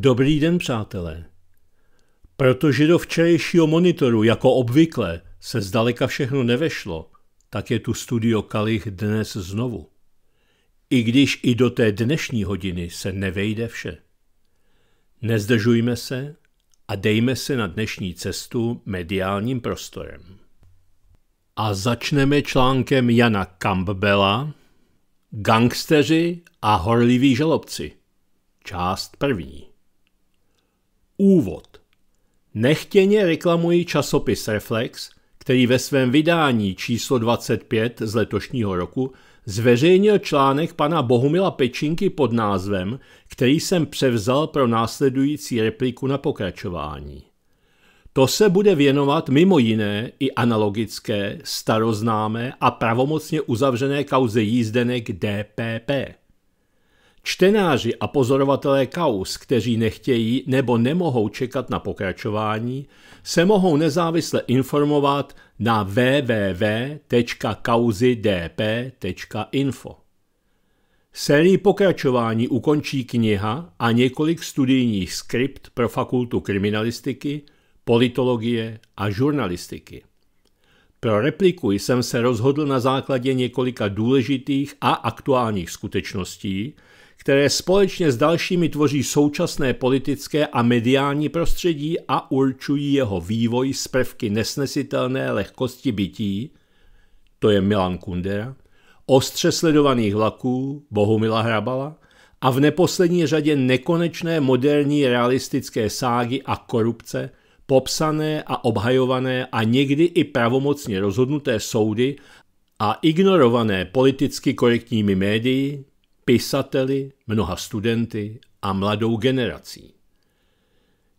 Dobrý den, přátelé. Protože do včerejšího monitoru, jako obvykle, se zdaleka všechno nevešlo, tak je tu studio Kalich dnes znovu. I když i do té dnešní hodiny se nevejde vše. Nezdržujme se a dejme se na dnešní cestu mediálním prostorem. A začneme článkem Jana Campbella Gangsteři a horliví žalobci. Část první. Úvod. Nechtěně reklamuji časopis Reflex, který ve svém vydání číslo 25 z letošního roku zveřejnil článek pana Bohumila Pečinky pod názvem, který jsem převzal pro následující repliku na pokračování. To se bude věnovat mimo jiné i analogické, staroznámé a pravomocně uzavřené kauze jízdenek DPP. Čtenáři a pozorovatelé kaus, kteří nechtějí nebo nemohou čekat na pokračování, se mohou nezávisle informovat na www.kauzydp.info. Sérii pokračování ukončí kniha a několik studijních skript pro fakultu kriminalistiky, politologie a žurnalistiky. Pro repliku jsem se rozhodl na základě několika důležitých a aktuálních skutečností – které společně s dalšími tvoří současné politické a mediální prostředí a určují jeho vývoj z prvky nesnesitelné lehkosti bytí, to je Milan Kundera, ostře sledovaných vlaků Bohumila Hrabala a v neposlední řadě nekonečné moderní realistické ságy a korupce, popsané a obhajované a někdy i pravomocně rozhodnuté soudy a ignorované politicky korektními médii, pisateli, mnoha studenty a mladou generací.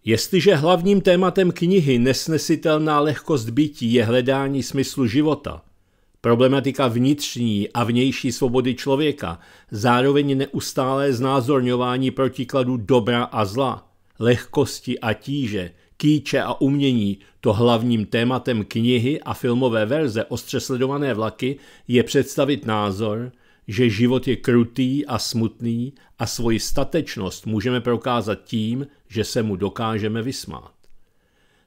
Jestliže hlavním tématem knihy Nesnesitelná lehkost bytí je hledání smyslu života, problematika vnitřní a vnější svobody člověka, zároveň neustálé znázorňování protikladu dobra a zla, lehkosti a tíže, kýče a umění, to hlavním tématem knihy a filmové verze Ostře sledované vlaky je představit názor, že život je krutý a smutný a svoji statečnost můžeme prokázat tím, že se mu dokážeme vysmát.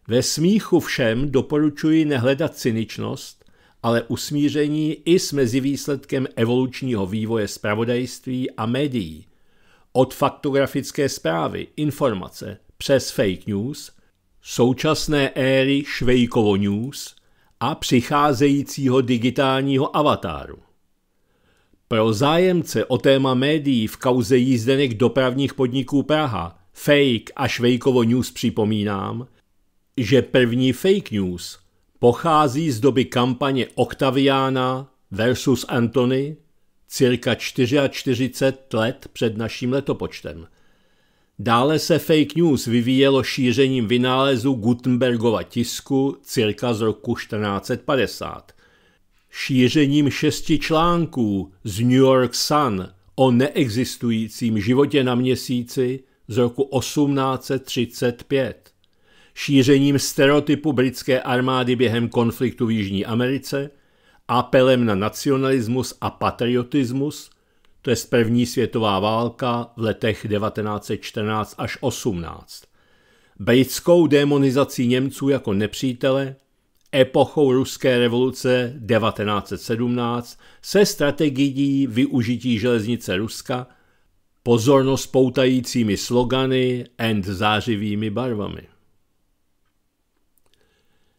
Ve smíchu všem doporučuji nehledat cyničnost, ale usmíření i s mezivýsledkem evolučního vývoje spravodajství a médií. Od faktografické zprávy, informace, přes fake news, současné éry Švejkovo news a přicházejícího digitálního avatáru. Pro zájemce o téma médií v kauze jízdenek dopravních podniků Praha, Fake a Švejkovo News připomínám, že první fake news pochází z doby kampaně Octaviana versus Antony cirka 44 let před naším letopočtem. Dále se fake news vyvíjelo šířením vynálezu Gutenbergova tisku cirka z roku 1450, šířením šesti článků z New York Sun o neexistujícím životě na měsíci z roku 1835, šířením stereotypu britské armády během konfliktu v Jižní Americe, apelem na nacionalismus a patriotismus, to je první světová válka v letech 1914 až 18, britskou demonizací Němců jako nepřítele epochou ruské revoluce 1917 se strategií využití železnice Ruska, pozornost poutajícími slogany and zářivými barvami.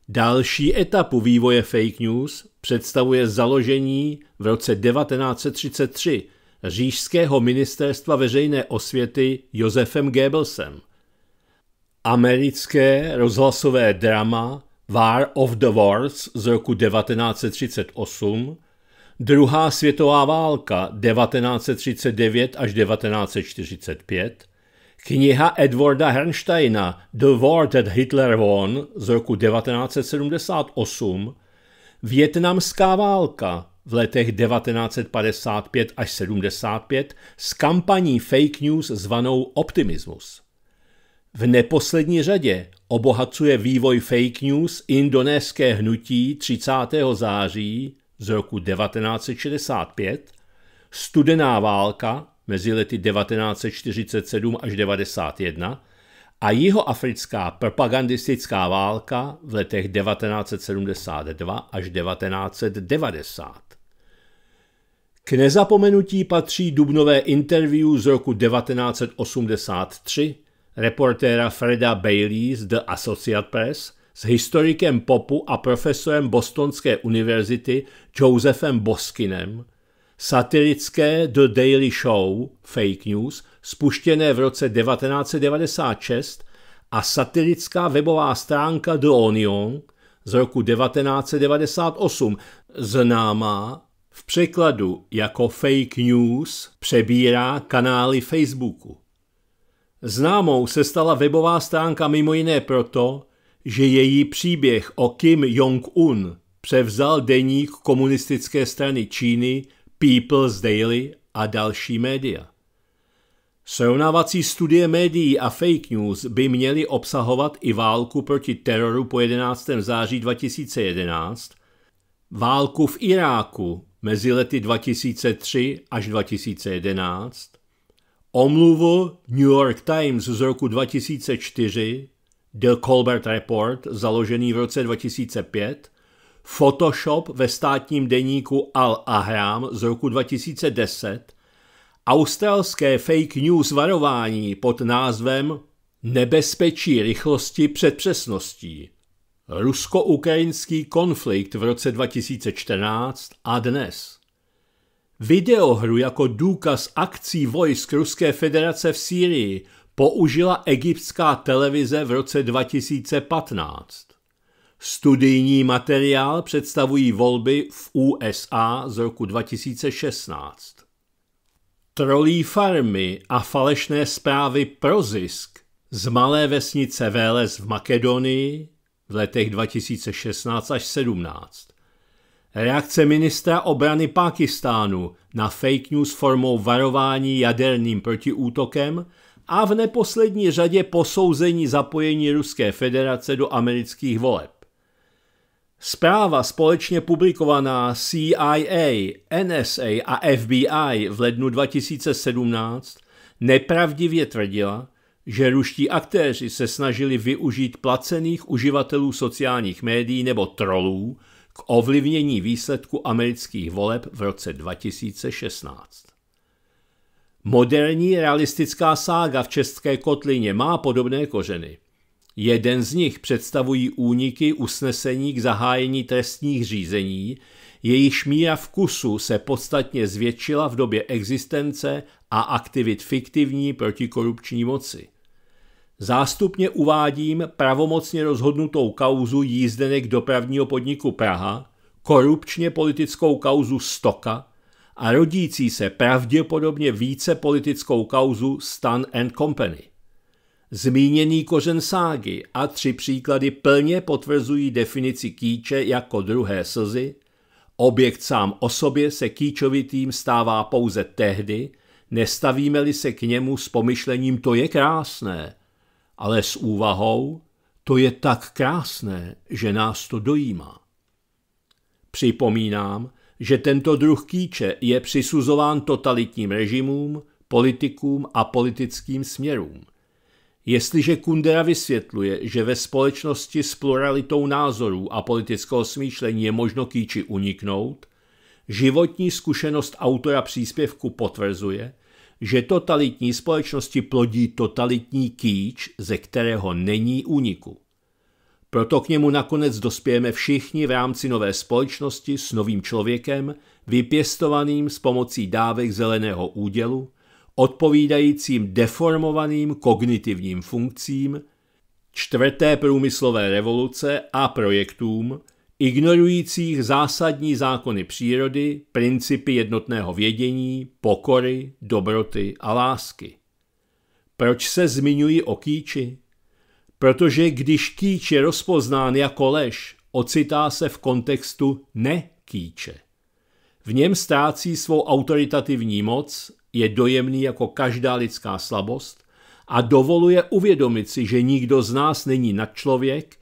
Další etapu vývoje fake news představuje založení v roce 1933 Řížského ministerstva veřejné osvěty Josefem Goebbelsem. Americké rozhlasové drama War of the Wars z roku 1938, druhá světová válka 1939 až 1945, kniha Edwarda Hernsteina The War that Hitler Won z roku 1978, Větnamská válka v letech 1955 až 75 s kampaní fake news zvanou Optimismus. V neposlední řadě obohacuje vývoj fake news indonéské hnutí 30. září z roku 1965, studená válka mezi lety 1947 až 1991 a jihoafrická propagandistická válka v letech 1972 až 1990. K nezapomenutí patří dubnové interview z roku 1983 reportéra Freda Bailey z The Associate Press, s historikem popu a profesorem Bostonské univerzity Josephem Boskinem, satirické The Daily Show Fake News, spuštěné v roce 1996, a satirická webová stránka The Onion z roku 1998, známá v překladu jako fake news, přebírá kanály Facebooku. Známou se stala webová stránka mimo jiné proto, že její příběh o Kim Jong-un převzal deník komunistické strany Číny People's Daily a další média. Srovnávací studie médií a fake news by měly obsahovat i válku proti teroru po 11. září 2011, válku v Iráku mezi lety 2003 až 2011, Omluvu New York Times z roku 2004, The Colbert Report, založený v roce 2005, Photoshop ve státním deníku Al-Ahram z roku 2010, australské fake news varování pod názvem Nebezpečí rychlosti před přesností. Rusko-ukrajinský konflikt v roce 2014 a dnes. Videohru jako důkaz akcí vojsk Ruské federace v Sýrii použila egyptská televize v roce 2015. Studijní materiál představují volby v USA z roku 2016. Trolí farmy a falešné zprávy pro zisk z malé vesnice Véles v Makedonii v letech 2016 až 17. Reakce ministra obrany Pákistánu na fake news formou varování jaderným protiútokem a v neposlední řadě posouzení zapojení Ruské federace do amerických voleb. Zpráva společně publikovaná CIA, NSA a FBI v lednu 2017 nepravdivě tvrdila, že ruští aktéři se snažili využít placených uživatelů sociálních médií nebo trolů k ovlivnění výsledku amerických voleb v roce 2016. Moderní realistická sága v české kotlině má podobné kořeny. Jeden z nich představují úniky usnesení k zahájení trestních řízení, jejich míra vkusu se podstatně zvětšila v době existence a aktivit fiktivní protikorupční moci. Zástupně uvádím pravomocně rozhodnutou kauzu jízdenek dopravního podniku Praha, korupčně politickou kauzu Stoka a rodící se pravděpodobně více politickou kauzu Stan and Company. Zmíněný kořen ságy a tři příklady plně potvrzují definici kýče jako druhé slzy. Objekt sám o sobě se kýčovitým stává pouze tehdy, nestavíme-li se k němu s pomyšlením to je krásné – ale s úvahou, to je tak krásné, že nás to dojímá. Připomínám, že tento druh kýče je přisuzován totalitním režimům, politikům a politickým směrům. Jestliže Kundera vysvětluje, že ve společnosti s pluralitou názorů a politického smýšlení je možno kýči uniknout, životní zkušenost autora příspěvku potvrzuje, že totalitní společnosti plodí totalitní kýč, ze kterého není úniku. Proto k němu nakonec dospějeme všichni v rámci nové společnosti s novým člověkem, vypěstovaným s pomocí dávek zeleného údělu, odpovídajícím deformovaným kognitivním funkcím, čtvrté průmyslové revoluce a projektům, ignorujících zásadní zákony přírody, principy jednotného vědění, pokory, dobroty a lásky. Proč se zmiňují o kýči? Protože když kýč je rozpoznán jako lež, ocitá se v kontextu ne-kýče. V něm ztrácí svou autoritativní moc, je dojemný jako každá lidská slabost a dovoluje uvědomit si, že nikdo z nás není nadčlověk,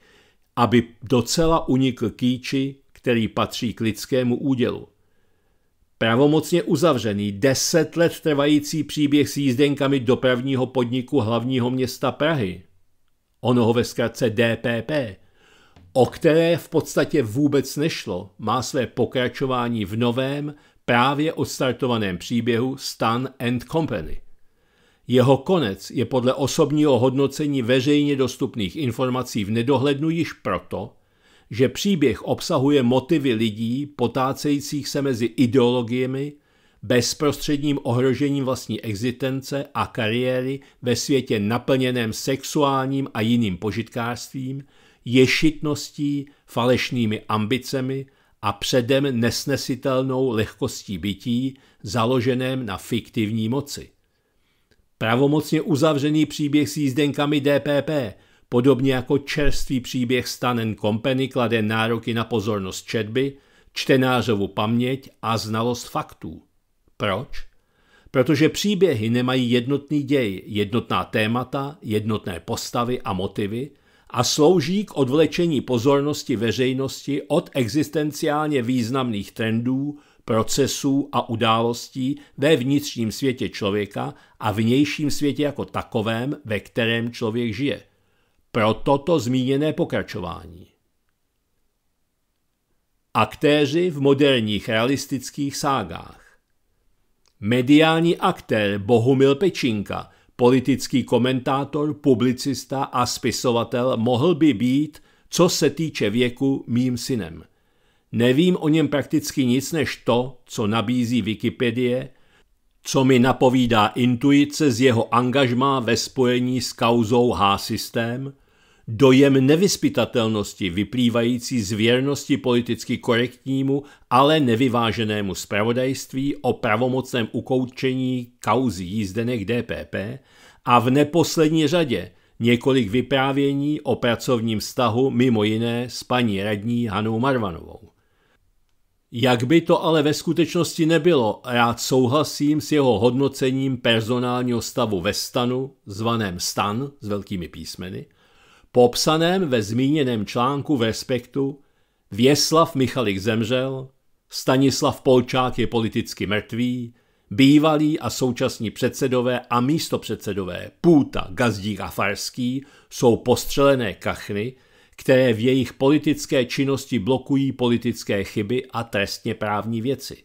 aby docela unikl kýči, který patří k lidskému údělu. Pravomocně uzavřený deset let trvající příběh s jízdenkami dopravního podniku hlavního města Prahy, onoho ve zkratce DPP, o které v podstatě vůbec nešlo, má své pokračování v novém, právě odstartovaném příběhu Stan and Company – jeho konec je podle osobního hodnocení veřejně dostupných informací v nedohlednu již proto, že příběh obsahuje motivy lidí potácejících se mezi ideologiemi, bezprostředním ohrožením vlastní existence a kariéry ve světě naplněném sexuálním a jiným požitkářstvím, ješitností, falešnými ambicemi a předem nesnesitelnou lehkostí bytí založeném na fiktivní moci. Pravomocně uzavřený příběh s jízdenkami DPP, podobně jako čerstvý příběh Stanen Company klade nároky na pozornost četby, čtenářovu paměť a znalost faktů. Proč? Protože příběhy nemají jednotný děj, jednotná témata, jednotné postavy a motivy a slouží k odvlečení pozornosti veřejnosti od existenciálně významných trendů, procesů a událostí ve vnitřním světě člověka a vnějším světě jako takovém, ve kterém člověk žije. Pro toto zmíněné pokračování. Aktéři v moderních realistických ságách Mediální aktér Bohumil Pečinka, politický komentátor, publicista a spisovatel mohl by být, co se týče věku, mým synem – Nevím o něm prakticky nic než to, co nabízí Wikipedie, co mi napovídá intuice z jeho angažmá ve spojení s kauzou H-systém, dojem nevyspytatelnosti vyplývající z věrnosti politicky korektnímu, ale nevyváženému spravodajství o pravomocném ukoučení kauzy jízdenek DPP a v neposlední řadě několik vyprávění o pracovním vztahu mimo jiné s paní radní Hanou Marvanovou. Jak by to ale ve skutečnosti nebylo, rád souhlasím s jeho hodnocením personálního stavu ve stanu, zvaném stan s velkými písmeny, popsaném ve zmíněném článku v Respektu Věslav Michalik zemřel, Stanislav Polčák je politicky mrtvý, bývalí a současní předsedové a místopředsedové Půta, Gazdík a Farský jsou postřelené kachny, které v jejich politické činnosti blokují politické chyby a trestně právní věci.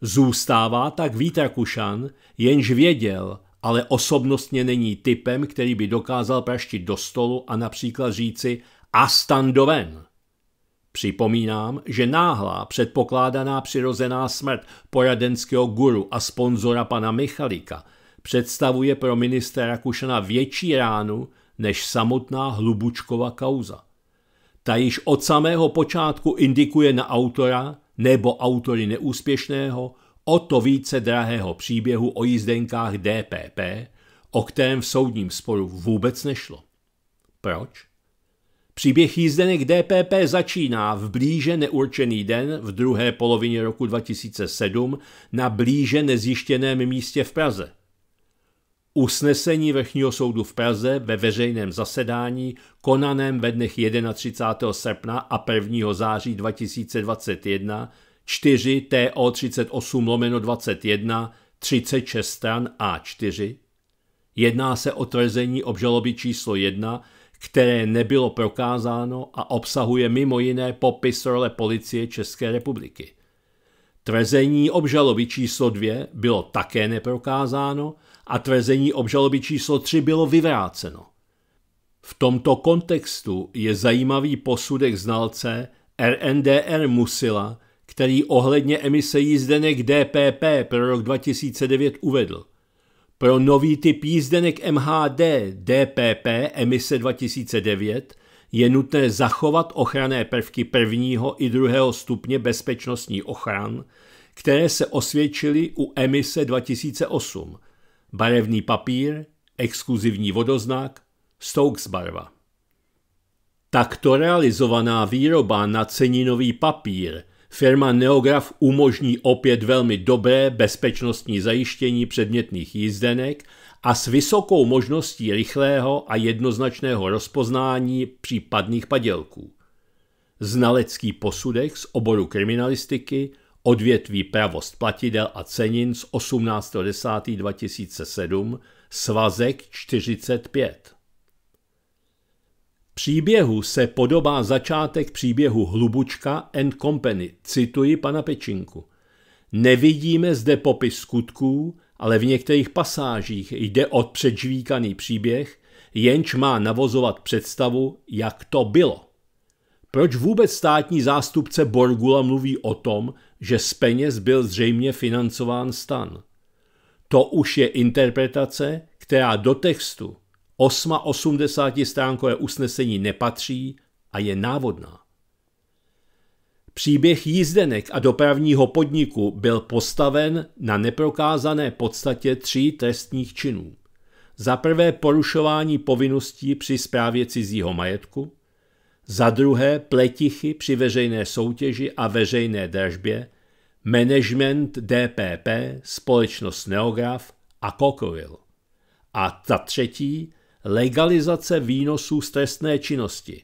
Zůstává tak Vít Rakušan, jenž věděl, ale osobnostně není typem, který by dokázal praštit do stolu a například říci a stan doven. Připomínám, že náhlá předpokládaná přirozená smrt poradenského guru a sponzora pana Michalika představuje pro ministra Rakušana větší ránu než samotná Hlubučkova kauza. Ta již od samého počátku indikuje na autora nebo autory neúspěšného o to více drahého příběhu o jízdenkách DPP, o kterém v soudním sporu vůbec nešlo. Proč? Příběh jízdenek DPP začíná v blíže neurčený den v druhé polovině roku 2007 na blíže nezjištěném místě v Praze usnesení Vrchního soudu v Praze ve veřejném zasedání konaném ve dnech 31. srpna a 1. září 2021 4 TO 38 lomeno 21 36 stran A4. Jedná se o tvrzení obžaloby číslo 1, které nebylo prokázáno a obsahuje mimo jiné popis role policie České republiky. Tvrzení obžaloby číslo 2 bylo také neprokázáno a tvrzení obžaloby číslo 3 bylo vyvráceno. V tomto kontextu je zajímavý posudek znalce RNDR Musila, který ohledně emise jízdenek DPP pro rok 2009 uvedl. Pro nový typ jízdenek MHD DPP emise 2009 je nutné zachovat ochranné prvky prvního i druhého stupně bezpečnostní ochran, které se osvědčily u emise 2008, barevný papír, exkluzivní vodoznak, Stokes barva. Takto realizovaná výroba na ceninový papír firma Neograf umožní opět velmi dobré bezpečnostní zajištění předmětných jízdenek a s vysokou možností rychlého a jednoznačného rozpoznání případných padělků. Znalecký posudek z oboru kriminalistiky – odvětví pravost platidel a cenin z 18.10.2007, svazek 45. Příběhu se podobá začátek příběhu Hlubučka and Company, cituji pana Pečinku. Nevidíme zde popis skutků, ale v některých pasážích jde o předžvíkaný příběh, jenž má navozovat představu, jak to bylo. Proč vůbec státní zástupce Borgula mluví o tom, že z peněz byl zřejmě financován stan? To už je interpretace, která do textu 880 stránkové usnesení nepatří a je návodná. Příběh jízdenek a dopravního podniku byl postaven na neprokázané podstatě tří trestních činů. Za prvé porušování povinností při správě cizího majetku, za druhé pletichy při veřejné soutěži a veřejné dražbě, management DPP, společnost Neograf a Kokoril. A za třetí legalizace výnosů z trestné činnosti.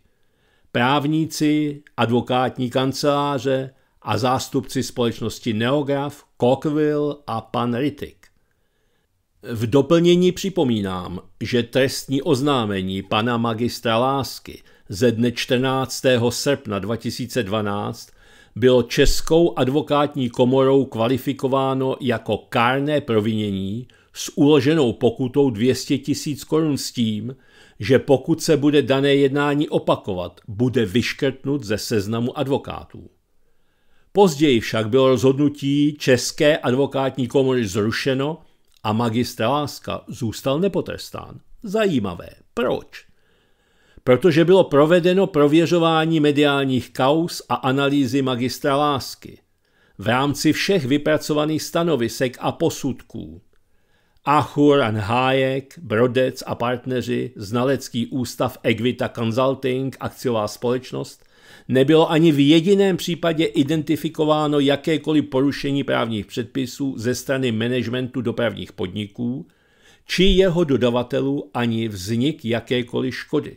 Právníci, advokátní kanceláře a zástupci společnosti Neograf, Cockville a pan Ritik. V doplnění připomínám, že trestní oznámení pana magistra Lásky – ze dne 14. srpna 2012 bylo Českou advokátní komorou kvalifikováno jako kárné provinění s uloženou pokutou 200 tisíc korun s tím, že pokud se bude dané jednání opakovat, bude vyškrtnut ze seznamu advokátů. Později však bylo rozhodnutí České advokátní komory zrušeno a magistra Láska zůstal nepotrestán. Zajímavé. Proč? protože bylo provedeno prověřování mediálních kaus a analýzy magistra lásky v rámci všech vypracovaných stanovisek a posudků. Achur and Hayek, Brodec a partneři, znalecký ústav Egvita Consulting, akciová společnost, nebylo ani v jediném případě identifikováno jakékoliv porušení právních předpisů ze strany managementu dopravních podniků či jeho dodavatelů ani vznik jakékoliv škody.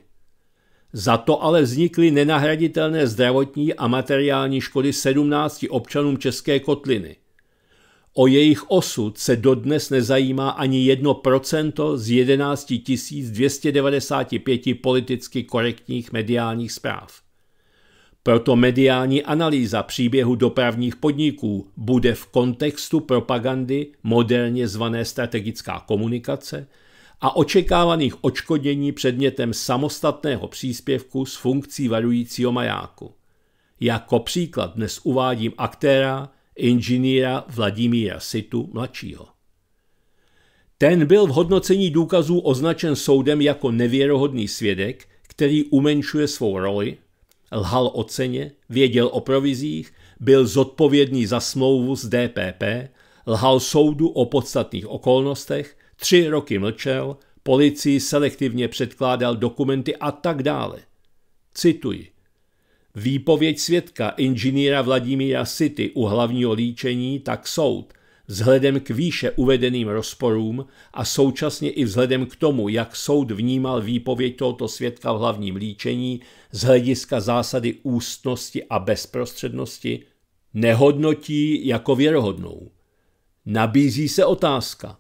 Za to ale vznikly nenahraditelné zdravotní a materiální škody 17 občanům České kotliny. O jejich osud se dodnes nezajímá ani 1% z 11 295 politicky korektních mediálních zpráv. Proto mediální analýza příběhu dopravních podniků bude v kontextu propagandy, moderně zvané strategická komunikace, a očekávaných očkodění předmětem samostatného příspěvku s funkcí varujícího majáku. Jako příklad dnes uvádím aktéra, inženýra Vladimíra Situ mladšího. Ten byl v hodnocení důkazů označen soudem jako nevěrohodný svědek, který umenšuje svou roli, lhal o ceně, věděl o provizích, byl zodpovědný za smlouvu s DPP, lhal soudu o podstatných okolnostech, Tři roky mlčel, policii selektivně předkládal dokumenty a tak dále. Cituji. Výpověď svědka inženýra Vladimíra City u hlavního líčení tak soud vzhledem k výše uvedeným rozporům a současně i vzhledem k tomu, jak soud vnímal výpověď tohoto svědka v hlavním líčení z hlediska zásady ústnosti a bezprostřednosti, nehodnotí jako věrohodnou. Nabízí se otázka,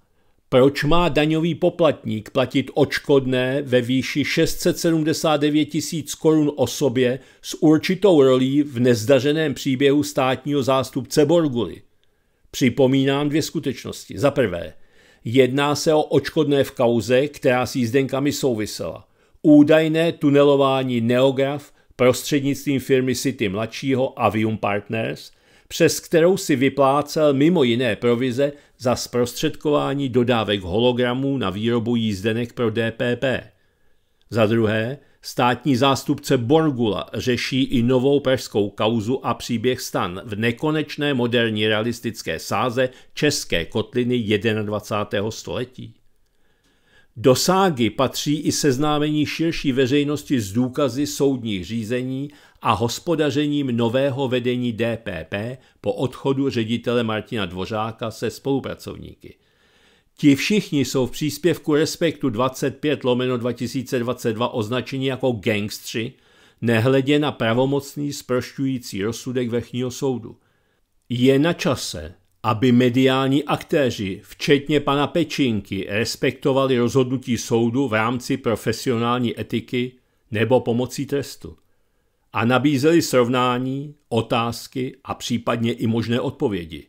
proč má daňový poplatník platit očkodné ve výši 679 tisíc korun osobě s určitou rolí v nezdařeném příběhu státního zástupce Borguly? Připomínám dvě skutečnosti. Za prvé, jedná se o očkodné v kauze, která s jízdenkami souvisela. Údajné tunelování Neograf prostřednictvím firmy City mladšího Avium Partners přes kterou si vyplácel mimo jiné provize za zprostředkování dodávek hologramů na výrobu jízdenek pro DPP. Za druhé, státní zástupce Borgula řeší i novou pražskou kauzu a příběh stan v nekonečné moderní realistické sáze České kotliny 21. století. Do ságy patří i seznámení širší veřejnosti z důkazy soudních řízení a hospodařením nového vedení DPP po odchodu ředitele Martina Dvořáka se spolupracovníky. Ti všichni jsou v příspěvku Respektu 25 lomeno 2022 označeni jako gangstři, nehledě na pravomocný sprošťující rozsudek vrchního soudu. Je na čase, aby mediální aktéři, včetně pana Pečinky, respektovali rozhodnutí soudu v rámci profesionální etiky nebo pomocí trestu a nabízeli srovnání, otázky a případně i možné odpovědi.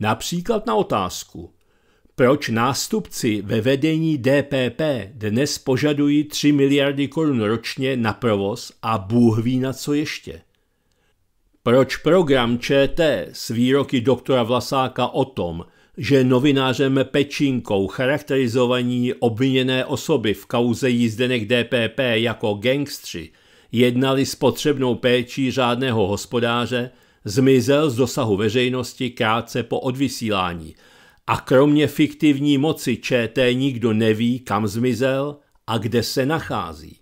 Například na otázku, proč nástupci ve vedení DPP dnes požadují 3 miliardy korun ročně na provoz a Bůh ví na co ještě. Proč program ČT s výroky doktora Vlasáka o tom, že novinářem Pečinkou charakterizovaní obviněné osoby v kauze jízdenek DPP jako gangstři – jednali s potřebnou péčí řádného hospodáře, zmizel z dosahu veřejnosti krátce po odvysílání a kromě fiktivní moci ČT nikdo neví, kam zmizel a kde se nachází.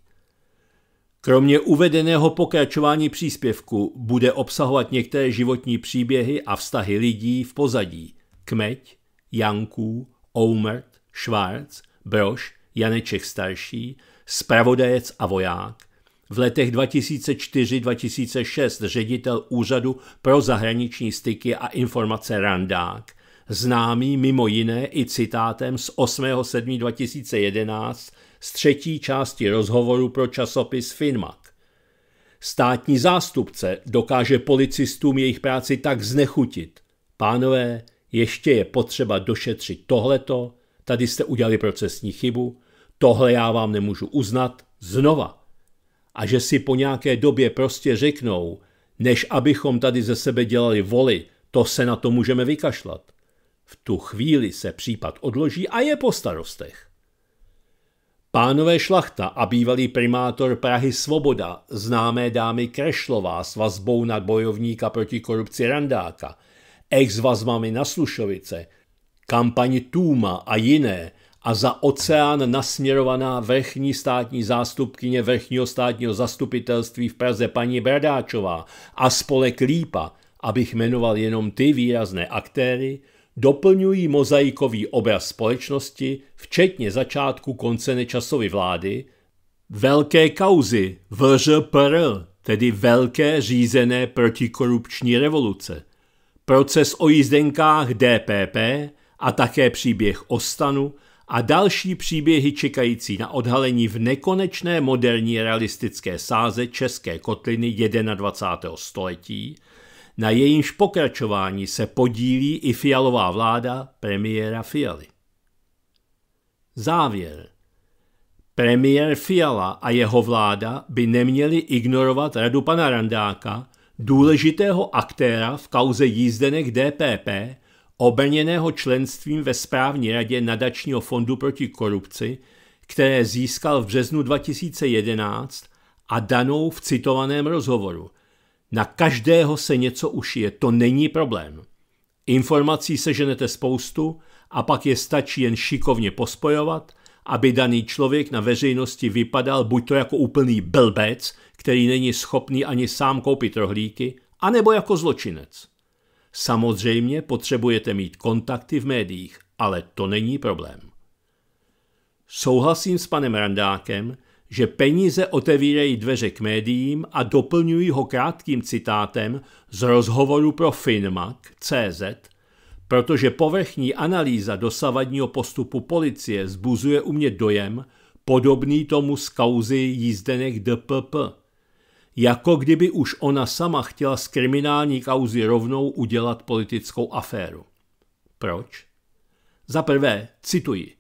Kromě uvedeného pokračování příspěvku bude obsahovat některé životní příběhy a vztahy lidí v pozadí. Kmeď, Janků, Oumert, Švárc, Broš, Janeček starší, spravodajec a voják, v letech 2004-2006 ředitel Úřadu pro zahraniční styky a informace Randák, známý mimo jiné i citátem z 8.7.2011 z třetí části rozhovoru pro časopis Finmat. Státní zástupce dokáže policistům jejich práci tak znechutit. Pánové, ještě je potřeba došetřit tohleto, tady jste udělali procesní chybu, tohle já vám nemůžu uznat, znova a že si po nějaké době prostě řeknou, než abychom tady ze sebe dělali voli, to se na to můžeme vykašlat. V tu chvíli se případ odloží a je po starostech. Pánové Šlachta a bývalý primátor Prahy Svoboda, známé dámy Krešlová s vazbou na bojovníka proti korupci Randáka, ex vazbami na Slušovice, kampaň Tůma a jiné a za oceán nasměrovaná vrchní státní zástupkyně vrchního státního zastupitelství v Praze paní Bradáčová a spolek Lípa, abych jmenoval jenom ty výrazné aktéry, doplňují mozaikový obraz společnosti, včetně začátku konce nečasovy vlády, velké kauzy VŘPR, tedy velké řízené protikorupční revoluce, proces o jízdenkách DPP a také příběh o stanu a další příběhy čekající na odhalení v nekonečné moderní realistické sáze české kotliny 21. století, na jejímž pokračování se podílí i fialová vláda premiéra Fialy. Závěr. Premiér Fiala a jeho vláda by neměli ignorovat radu pana Randáka, důležitého aktéra v kauze jízdenek DPP, obrněného členstvím ve správní radě nadačního fondu proti korupci, které získal v březnu 2011 a danou v citovaném rozhovoru. Na každého se něco ušije, to není problém. Informací seženete spoustu a pak je stačí jen šikovně pospojovat, aby daný člověk na veřejnosti vypadal buď to jako úplný blbec, který není schopný ani sám koupit rohlíky, anebo jako zločinec. Samozřejmě potřebujete mít kontakty v médiích, ale to není problém. Souhlasím s panem Randákem, že peníze otevírají dveře k médiím a doplňují ho krátkým citátem z rozhovoru pro Finmac.cz, protože povrchní analýza dosavadního postupu policie zbuzuje u mě dojem, podobný tomu z kauzy jízdenek DPP jako kdyby už ona sama chtěla z kriminální kauzy rovnou udělat politickou aféru. Proč? Za prvé, cituji,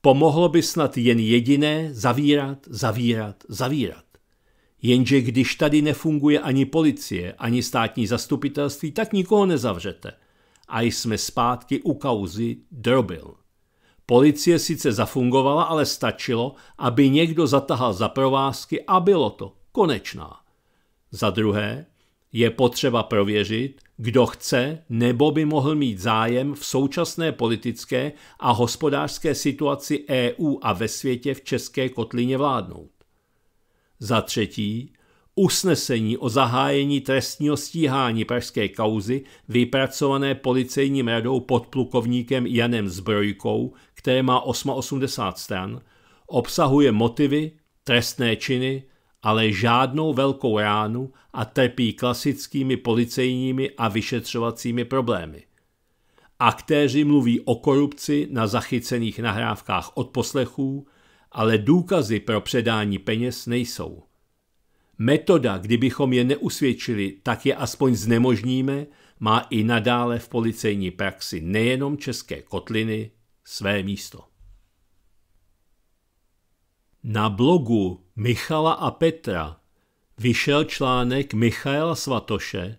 pomohlo by snad jen jediné zavírat, zavírat, zavírat. Jenže když tady nefunguje ani policie, ani státní zastupitelství, tak nikoho nezavřete. A jsme zpátky u kauzy Drobil. Policie sice zafungovala, ale stačilo, aby někdo zatahal za provázky a bylo to konečná. Za druhé, je potřeba prověřit, kdo chce nebo by mohl mít zájem v současné politické a hospodářské situaci EU a ve světě v české kotlině vládnout. Za třetí, usnesení o zahájení trestního stíhání pražské kauzy vypracované policejním radou pod plukovníkem Janem Zbrojkou, které má 88 stran, obsahuje motivy, trestné činy, ale žádnou velkou ránu a trpí klasickými policejními a vyšetřovacími problémy. Aktéři mluví o korupci na zachycených nahrávkách od poslechů, ale důkazy pro předání peněz nejsou. Metoda, kdybychom je neusvědčili, tak je aspoň znemožníme, má i nadále v policejní praxi nejenom české kotliny své místo. Na blogu Michala a Petra vyšel článek Michaela Svatoše.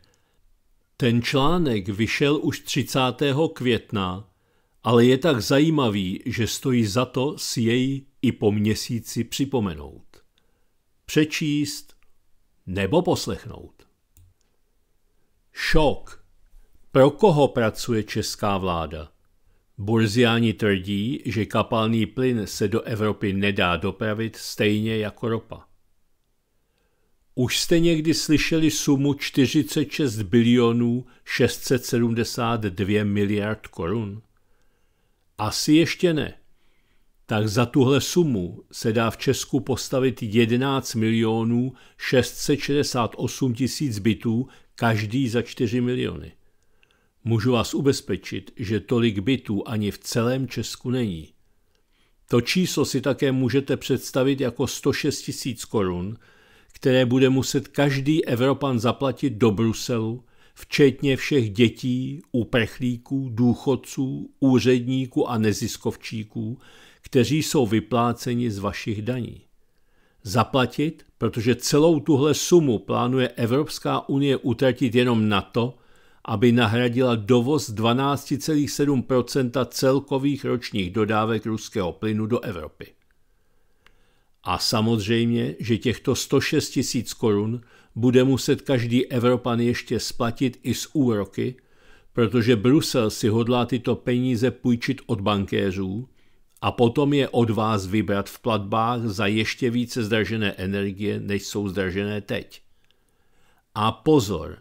Ten článek vyšel už 30. května, ale je tak zajímavý, že stojí za to si jej i po měsíci připomenout. Přečíst nebo poslechnout. Šok. Pro koho pracuje česká vláda? Burziáni tvrdí, že kapalný plyn se do Evropy nedá dopravit stejně jako ropa. Už jste někdy slyšeli sumu 46 bilionů 672 miliard korun? Asi ještě ne. Tak za tuhle sumu se dá v Česku postavit 11 milionů 668 tisíc bytů, každý za 4 miliony. Můžu vás ubezpečit, že tolik bytů ani v celém Česku není. To číslo si také můžete představit jako 106 tisíc korun, které bude muset každý Evropan zaplatit do Bruselu, včetně všech dětí, uprchlíků, důchodců, úředníků a neziskovčíků, kteří jsou vypláceni z vašich daní. Zaplatit, protože celou tuhle sumu plánuje Evropská unie utratit jenom na to, aby nahradila dovoz 12,7 celkových ročních dodávek ruského plynu do Evropy. A samozřejmě, že těchto 106 tisíc korun bude muset každý Evropan ještě splatit i s úroky, protože Brusel si hodlá tyto peníze půjčit od bankéřů a potom je od vás vybrat v platbách za ještě více zdražené energie, než jsou zdražené teď. A pozor,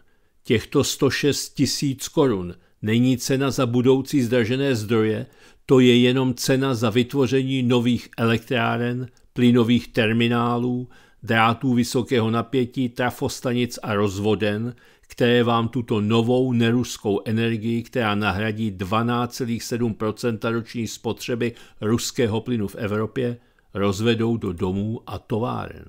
Těchto 106 tisíc korun není cena za budoucí zdražené zdroje, to je jenom cena za vytvoření nových elektráren, plynových terminálů, drátů vysokého napětí, trafostanic a rozvoden, které vám tuto novou neruskou energii, která nahradí 12,7 roční spotřeby ruského plynu v Evropě, rozvedou do domů a továren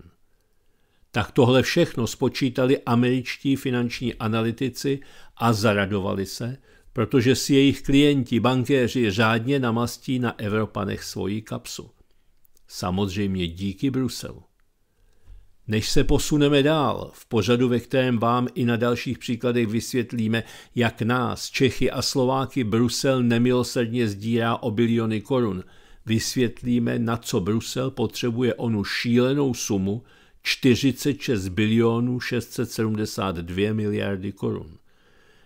tak tohle všechno spočítali američtí finanční analytici a zaradovali se, protože si jejich klienti bankéři řádně namastí na Evropanech svoji kapsu. Samozřejmě díky Bruselu. Než se posuneme dál, v pořadu, ve kterém vám i na dalších příkladech vysvětlíme, jak nás, Čechy a Slováky, Brusel nemilosrdně zdírá o biliony korun, vysvětlíme, na co Brusel potřebuje onu šílenou sumu, 46 bilionů 672 miliardy korun.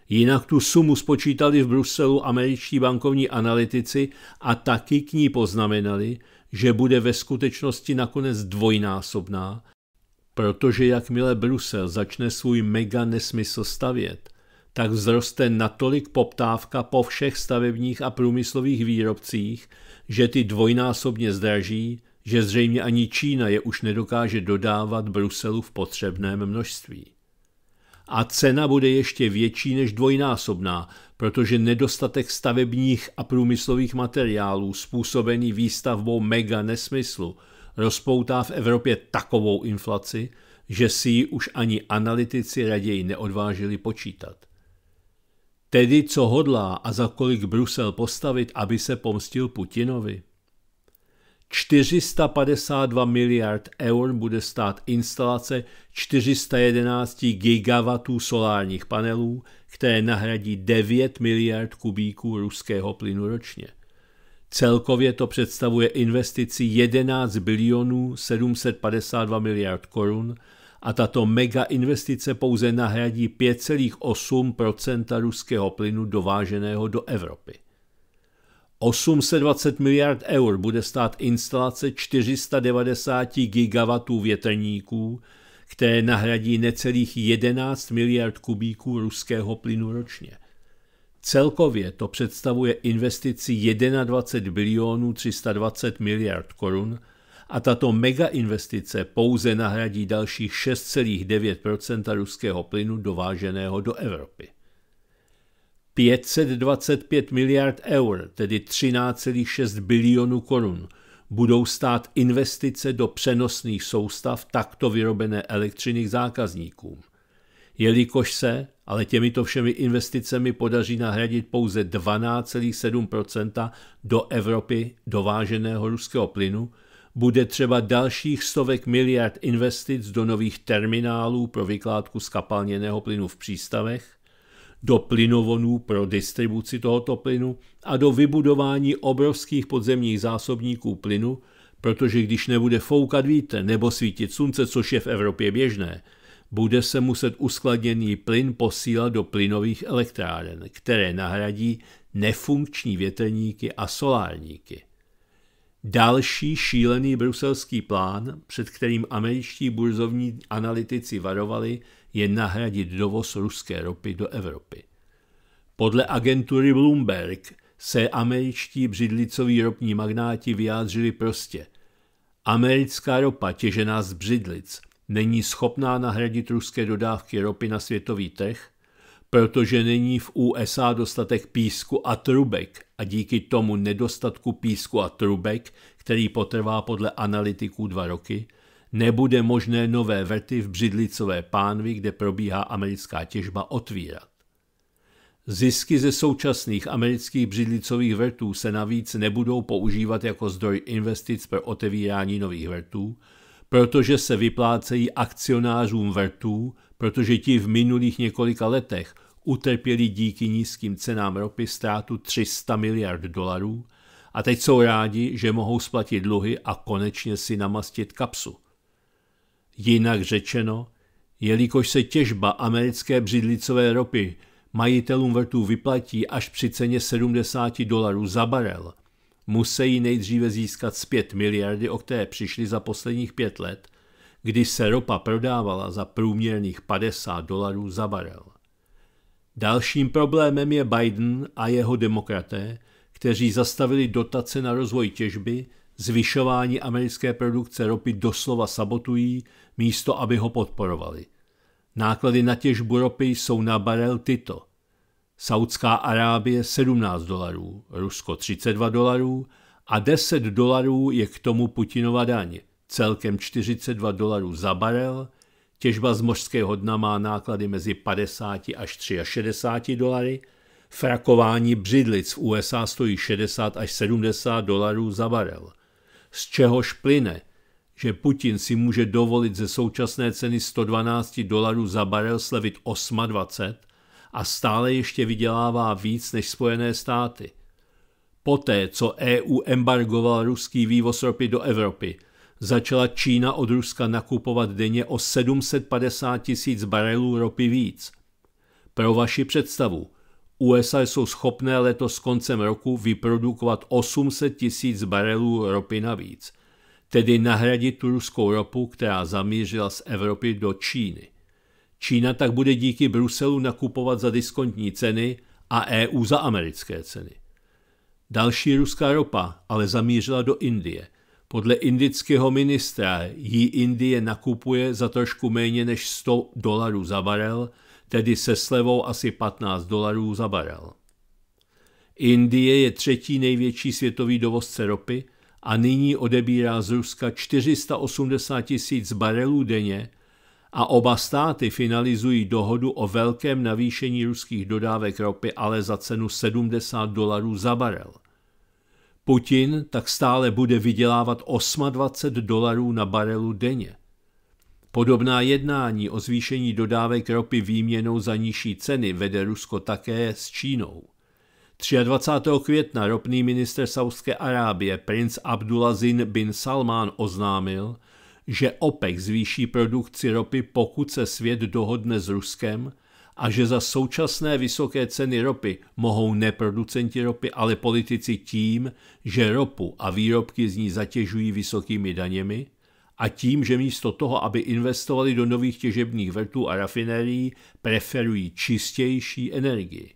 Jinak tu sumu spočítali v Bruselu američtí bankovní analytici a taky k ní poznamenali, že bude ve skutečnosti nakonec dvojnásobná, protože jakmile Brusel začne svůj mega nesmysl stavět, tak vzroste natolik poptávka po všech stavebních a průmyslových výrobcích, že ty dvojnásobně zdraží, že zřejmě ani Čína je už nedokáže dodávat Bruselu v potřebném množství. A cena bude ještě větší než dvojnásobná, protože nedostatek stavebních a průmyslových materiálů způsobený výstavbou mega nesmyslu rozpoutá v Evropě takovou inflaci, že si ji už ani analytici raději neodvážili počítat. Tedy co hodlá a za kolik Brusel postavit, aby se pomstil Putinovi? 452 miliard eur bude stát instalace 411 gigawatů solárních panelů, které nahradí 9 miliard kubíků ruského plynu ročně. Celkově to představuje investici 11 bilionů 752 miliard korun a tato mega investice pouze nahradí 5,8 ruského plynu dováženého do Evropy. 820 miliard eur bude stát instalace 490 gigawatů větrníků, které nahradí necelých 11 miliard kubíků ruského plynu ročně. Celkově to představuje investici 21 bilionů 320 miliard korun a tato mega investice pouze nahradí dalších 6,9 ruského plynu dováženého do Evropy. 525 miliard eur, tedy 13,6 bilionů korun, budou stát investice do přenosných soustav takto vyrobené elektřiny k zákazníkům. Jelikož se ale těmito všemi investicemi podaří nahradit pouze 12,7 do Evropy dováženého ruského plynu, bude třeba dalších stovek miliard investic do nových terminálů pro vykládku skapalněného plynu v přístavech, do plynovonů pro distribuci tohoto plynu a do vybudování obrovských podzemních zásobníků plynu, protože když nebude foukat vítr nebo svítit slunce, což je v Evropě běžné, bude se muset uskladněný plyn posílat do plynových elektráren, které nahradí nefunkční větrníky a solárníky. Další šílený bruselský plán, před kterým američtí burzovní analytici varovali, je nahradit dovoz ruské ropy do Evropy. Podle agentury Bloomberg se američtí břidlicoví ropní magnáti vyjádřili prostě. Americká ropa těžená z břidlic není schopná nahradit ruské dodávky ropy na světový trh protože není v USA dostatek písku a trubek a díky tomu nedostatku písku a trubek, který potrvá podle analytiků dva roky, nebude možné nové vrty v břidlicové pánvi, kde probíhá americká těžba, otvírat. Zisky ze současných amerických břidlicových vrtů se navíc nebudou používat jako zdroj investic pro otevírání nových vrtů, protože se vyplácejí akcionářům vrtů, protože ti v minulých několika letech utrpěli díky nízkým cenám ropy ztrátu 300 miliard dolarů a teď jsou rádi, že mohou splatit dluhy a konečně si namastit kapsu. Jinak řečeno, jelikož se těžba americké břidlicové ropy majitelům vrtů vyplatí až při ceně 70 dolarů za barel, musí nejdříve získat zpět miliardy, o které přišli za posledních pět let – kdy se ropa prodávala za průměrných 50 dolarů za barel. Dalším problémem je Biden a jeho demokraté, kteří zastavili dotace na rozvoj těžby, zvyšování americké produkce ropy doslova sabotují, místo aby ho podporovali. Náklady na těžbu ropy jsou na barel tyto. Saudská Arábie 17 dolarů, Rusko 32 dolarů a 10 dolarů je k tomu Putinova daně celkem 42 dolarů za barel, těžba z mořského dna má náklady mezi 50 až 63 dolary, frakování břidlic v USA stojí 60 až 70 dolarů za barel. Z čehož plyne, že Putin si může dovolit ze současné ceny 112 dolarů za barel slevit 28 a stále ještě vydělává víc než Spojené státy. Poté, co EU embargoval ruský vývoz ropy do Evropy – začala Čína od Ruska nakupovat denně o 750 tisíc barelů ropy víc. Pro vaši představu, USA jsou schopné letos koncem roku vyprodukovat 800 tisíc barelů ropy navíc, tedy nahradit tu ruskou ropu, která zamířila z Evropy do Číny. Čína tak bude díky Bruselu nakupovat za diskontní ceny a EU za americké ceny. Další ruská ropa ale zamířila do Indie – podle indického ministra ji Indie nakupuje za trošku méně než 100 dolarů za barel, tedy se slevou asi 15 dolarů za barel. Indie je třetí největší světový dovozce ropy a nyní odebírá z Ruska 480 tisíc barelů denně a oba státy finalizují dohodu o velkém navýšení ruských dodávek ropy, ale za cenu 70 dolarů za barel – Putin tak stále bude vydělávat 28 dolarů na barelu denně. Podobná jednání o zvýšení dodávek ropy výměnou za nižší ceny vede Rusko také s Čínou. 23. května ropný minister Saudské Arábie princ Abdulazin bin Salman oznámil, že OPEC zvýší produkci ropy, pokud se svět dohodne s Ruskem a že za současné vysoké ceny ropy mohou neproducenti ropy, ale politici tím, že ropu a výrobky z ní zatěžují vysokými daněmi a tím, že místo toho, aby investovali do nových těžebních vrtů a rafinerií, preferují čistější energii.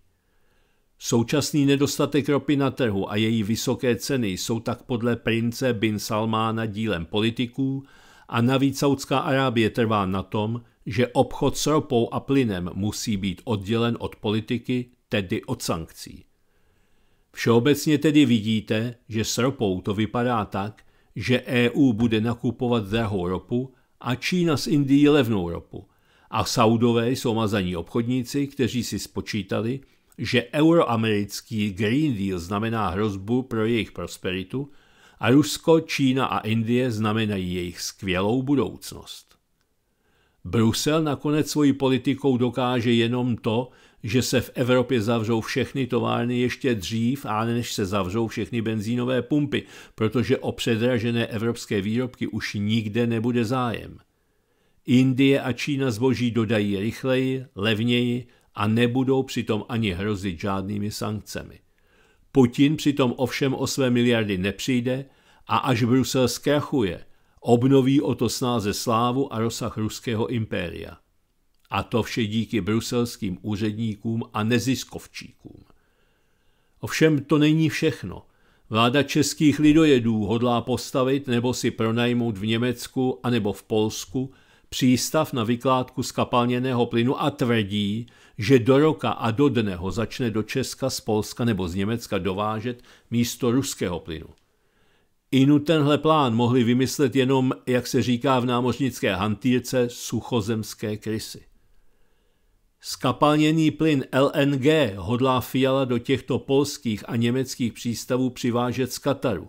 Současný nedostatek ropy na trhu a její vysoké ceny jsou tak podle prince Bin Salmana dílem politiků a navíc Saudská Arábie trvá na tom, že obchod s ropou a plynem musí být oddělen od politiky, tedy od sankcí. Všeobecně tedy vidíte, že s ropou to vypadá tak, že EU bude nakupovat drahou ropu a Čína z Indii levnou ropu. A Saudové jsou mazaní obchodníci, kteří si spočítali, že euroamerický Green Deal znamená hrozbu pro jejich prosperitu a Rusko, Čína a Indie znamenají jejich skvělou budoucnost. Brusel nakonec svojí politikou dokáže jenom to, že se v Evropě zavřou všechny továrny ještě dřív, a než se zavřou všechny benzínové pumpy, protože o předražené evropské výrobky už nikde nebude zájem. Indie a Čína zboží dodají rychleji, levněji a nebudou přitom ani hrozit žádnými sankcemi. Putin přitom ovšem o své miliardy nepřijde a až Brusel zkrachuje – Obnoví o to snáze slávu a rozsah ruského impéria. A to vše díky bruselským úředníkům a neziskovčíkům. Ovšem to není všechno. Vláda českých lidojedů hodlá postavit nebo si pronajmout v Německu anebo v Polsku přístav na vykládku skapalněného plynu a tvrdí, že do roka a do dne ho začne do Česka z Polska nebo z Německa dovážet místo ruského plynu. Inu tenhle plán mohli vymyslet jenom, jak se říká v námořnické hantýrce, suchozemské krysy. Skapalněný plyn LNG hodlá Fiala do těchto polských a německých přístavů přivážet z Kataru.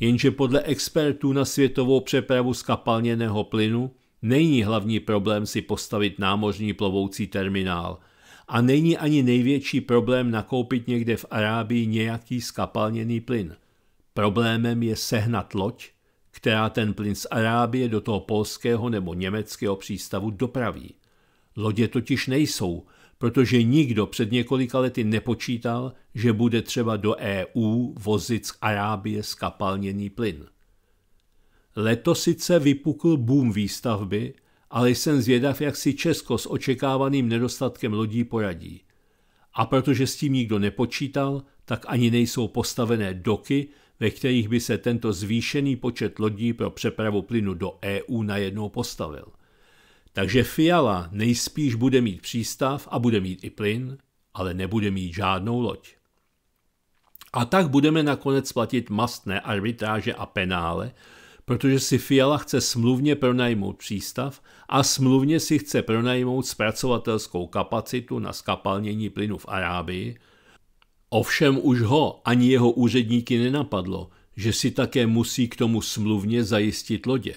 Jenže podle expertů na světovou přepravu skapalněného plynu není hlavní problém si postavit námořní plovoucí terminál a není ani největší problém nakoupit někde v Arábii nějaký skapalněný plyn. Problémem je sehnat loď, která ten plyn z Arábie do toho polského nebo německého přístavu dopraví. Lodě totiž nejsou, protože nikdo před několika lety nepočítal, že bude třeba do EU vozit z Arábie skapalněný plyn. Leto sice vypukl boom výstavby, ale jsem zvědav, jak si Česko s očekávaným nedostatkem lodí poradí. A protože s tím nikdo nepočítal, tak ani nejsou postavené doky ve kterých by se tento zvýšený počet lodí pro přepravu plynu do EU najednou postavil. Takže Fiala nejspíš bude mít přístav a bude mít i plyn, ale nebude mít žádnou loď. A tak budeme nakonec platit mastné arbitráže a penále, protože si Fiala chce smluvně pronajmout přístav a smluvně si chce pronajmout zpracovatelskou kapacitu na skapalnění plynu v Arábii – Ovšem už ho ani jeho úředníky nenapadlo, že si také musí k tomu smluvně zajistit lodě.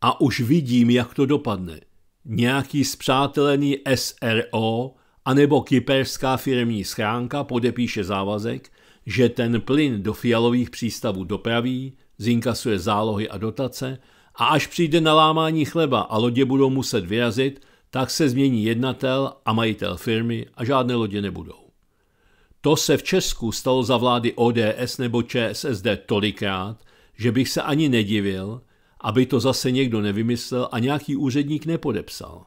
A už vidím, jak to dopadne. Nějaký zpřátelený SRO anebo kyperská firmní schránka podepíše závazek, že ten plyn do fialových přístavů dopraví, zinkasuje zálohy a dotace a až přijde na lámání chleba a lodě budou muset vyrazit, tak se změní jednatel a majitel firmy a žádné lodě nebudou. To se v Česku stalo za vlády ODS nebo ČSSD tolikrát, že bych se ani nedivil, aby to zase někdo nevymyslel a nějaký úředník nepodepsal.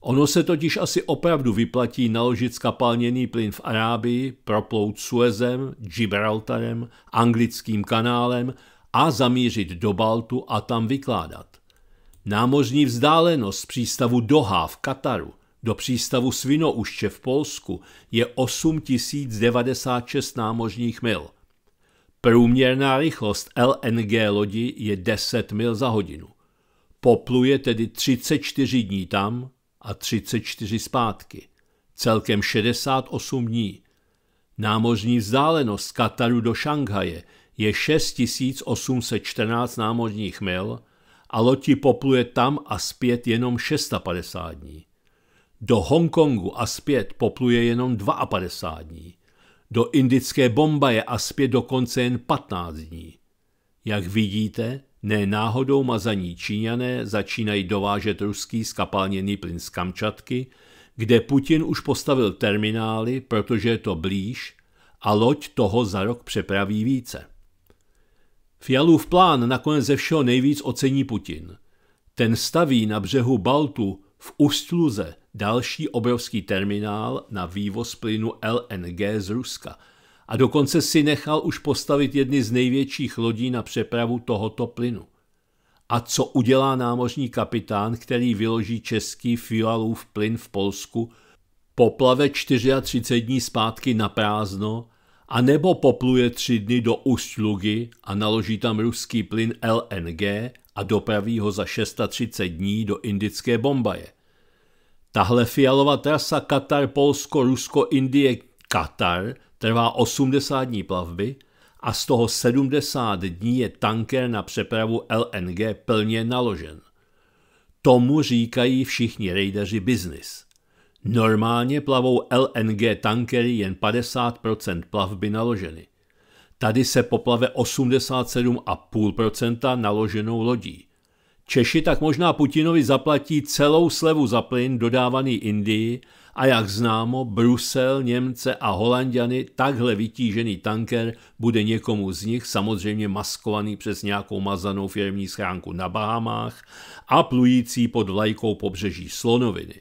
Ono se totiž asi opravdu vyplatí naložit skapalněný plyn v Arábii, proplout Suezem, Gibraltarem, anglickým kanálem a zamířit do Baltu a tam vykládat. Námořní vzdálenost přístavu Doha v Kataru do přístavu Svinouště v Polsku je 8096 námořních mil. Průměrná rychlost LNG lodi je 10 mil za hodinu. Popluje tedy 34 dní tam a 34 zpátky. Celkem 68 dní. Námořní vzdálenost z Kataru do Šanghaje je 6814 námořních mil a loti popluje tam a zpět jenom 650 dní. Do Hongkongu a zpět popluje jenom 52 dní. Do indické Bombaje a zpět dokonce jen 15 dní. Jak vidíte, ne náhodou mazaní Číňané začínají dovážet ruský skapalněný plyn z Kamčatky, kde Putin už postavil terminály, protože je to blíž a loď toho za rok přepraví více. Fialův plán nakonec ze všeho nejvíc ocení Putin. Ten staví na břehu Baltu v Ustluze další obrovský terminál na vývoz plynu LNG z Ruska a dokonce si nechal už postavit jedny z největších lodí na přepravu tohoto plynu. A co udělá námořní kapitán, který vyloží český Fialův plyn v Polsku, poplave 34 dní zpátky na prázdno, a nebo popluje tři dny do Ustlugy a naloží tam ruský plyn LNG a dopraví ho za 630 dní do indické Bombaje. Tahle fialová trasa Katar, Polsko, Rusko, Indie, Katar trvá 80 dní plavby a z toho 70 dní je tanker na přepravu LNG plně naložen. Tomu říkají všichni rejdaři biznis. Normálně plavou LNG tankery jen 50% plavby naloženy – Tady se poplave 87,5% naloženou lodí. Češi tak možná Putinovi zaplatí celou slevu za plyn dodávaný Indii a jak známo, Brusel, Němce a Holandiany takhle vytížený tanker bude někomu z nich samozřejmě maskovaný přes nějakou mazanou firmní schránku na Bahamách a plující pod vlajkou pobřeží Slonoviny.